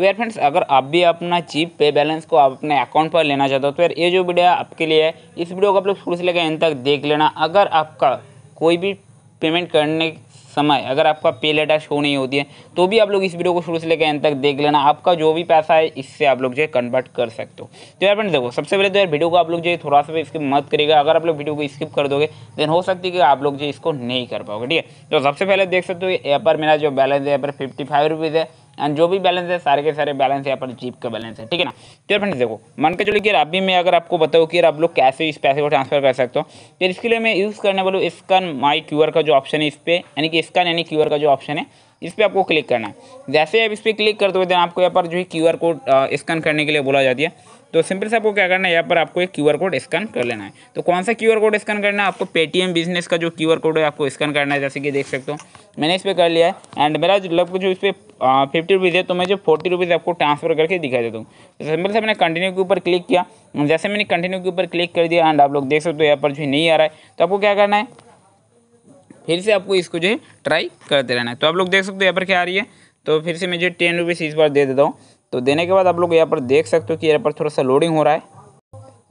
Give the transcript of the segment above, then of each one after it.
तो यार फ्रेंड्स अगर आप भी अपना चीप पे बैलेंस को आप अपने अकाउंट पर लेना चाहते हो तो यार ये जो वीडियो आपके लिए है इस वीडियो को आप लोग शुरू से लेकर एंड तक देख लेना अगर आपका कोई भी पेमेंट करने समय अगर आपका पे लेटर शो नहीं होती है तो भी आप लोग इस वीडियो को शुरू से लेकर एंड तक देख लेना आपका जो भी पैसा है इससे आप लोग जो है कन्वर्ट कर सकते हो तो यार फ्रेंड्स देखो सबसे पहले तो यार वीडियो को आप लोग जो है थोड़ा सा स्किप मत करेगा अगर आप लोग वीडियो को स्किप कर दोगे देन हो सकती है कि आप लोग जो इसको नहीं कर पाओगे ठीक है तो सबसे पहले देख सकते हो यहाँ पर मेरा जो बैलेंस है यहाँ पर फिफ्टी फाइव रुपीज़ है एंड जो भी बैलेंस है सारे के सारे बैलेंस है अपन जीप का बैलेंस है ठीक है ना तो फ्रेंड्स देखो मन के चलो कि अभी मैं अगर आपको बताऊँ कि आप लोग कैसे इस पैसे को ट्रांसफर कर सकते हो तो इसके लिए मैं यूज़ करने वालू स्कैन माई क्यू का जो ऑप्शन है इस पर यानी कि स्कैन यानी क्यू का जो ऑप्शन है इस पर आपको क्लिक करना है जैसे आप इस पर क्लिक करते हो देन आपको यहाँ पर जो है क्यू कोड स्कैन करने के लिए बोला जाती है तो सिंपल से आपको क्या करना है यहाँ पर आपको एक क्यू कोड स्कैन कर लेना है तो कौन सा क्यू कोड स्कैन करना है आपको पेटीएम बिजनेस का जो क्यू कोड है आपको स्कैन करना है जैसे कि देख सकते हो मैंने इस पर कर लिया है एंड मेरा जो लगभग जो इस पर फिफ्टी रुपीज़ है तो मैं जो फोर्टी रुपीज़ आपको ट्रांसफर करके दिखा देता हूँ तो सिंपल से मैंने कंटिन्यू के ऊपर क्लिक किया जैसे मैंने कंटिन्यू के ऊपर क्लिक कर दिया एंड आप लोग देख सकते हो यहाँ पर जो नहीं आ रहा है तो आपको क्या करना है फिर से आपको इसको जो है ट्राई करते रहना है तो आप लोग देख सकते हो यहाँ पर क्या आ रही है तो फिर से मैं जो टेन रुपीज़ इस बार दे देता हूँ तो देने के बाद आप लोग यहाँ पर देख सकते हो कि यहाँ पर थोड़ा सा लोडिंग हो रहा है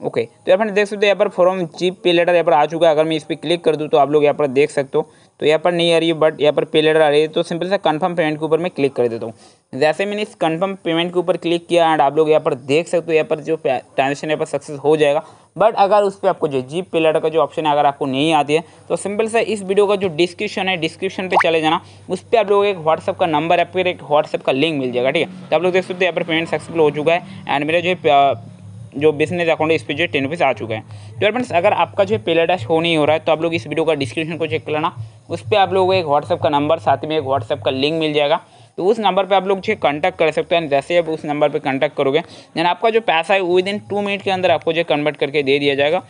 ओके तो यहाँ पर देख सकते हो यहाँ पर फॉर्म चीप पे लेटर यहाँ पर आ चुका है अगर मैं इस पर क्लिक कर दूँ तो आप लोग यहाँ पर देख सकते हो तो यहाँ पर नहीं आ रही है बट यहाँ पर पे लेटर आ रही है तो सिंपल सा कंफर्म पेमेंट के ऊपर मैं क्लिक कर देता हूँ जैसे मैंने इस कंफर्म पेमेंट के ऊपर क्लिक किया एंड आप लोग यहाँ पर देख सकते हो यहाँ पर जो ट्रांजेक्शन यहाँ पर सक्सेस हो जाएगा बट अगर उस पर आपको जो जीप पे लेटर का जो ऑप्शन है अगर आपको नहीं आती है तो सिंपल सा इस वीडियो का जो डिस्क्रिप्शन है डिस्क्रिप्शन पे चले जाना उस पर आप लोग एक व्हाट्सअप का नंबर या फिर एक व्हाट्सअप का लिंक मिल जाएगा ठीक है तो आप लोग देख सकते हो यहाँ पर पेमेंट सक्सेसफुल हो चुका है एंड मेरा जो जो बिजनेस अकाउंट है इस पर जो है टेन रुपीज़ आ चुके हैं तो फ्रेंड्स अगर आपका जो है पेला डैश हो नहीं हो रहा है तो आप लोग इस वीडियो का डिस्क्रिप्शन को चेक कर लेना उस पर आप लोगों को एक व्हाट्सअप का नंबर साथ में एक व्हाट्सअप का लिंक मिल जाएगा तो उस नंबर पर आप लोग जो कांटेक्ट कर सकते हैं जैसे आप उस नंबर पर कांटेक्ट करोगे यानी आपका जो पैसा है विद इन टू मिनट के अंदर आपको जो कन्वर्ट करके दे दिया जाएगा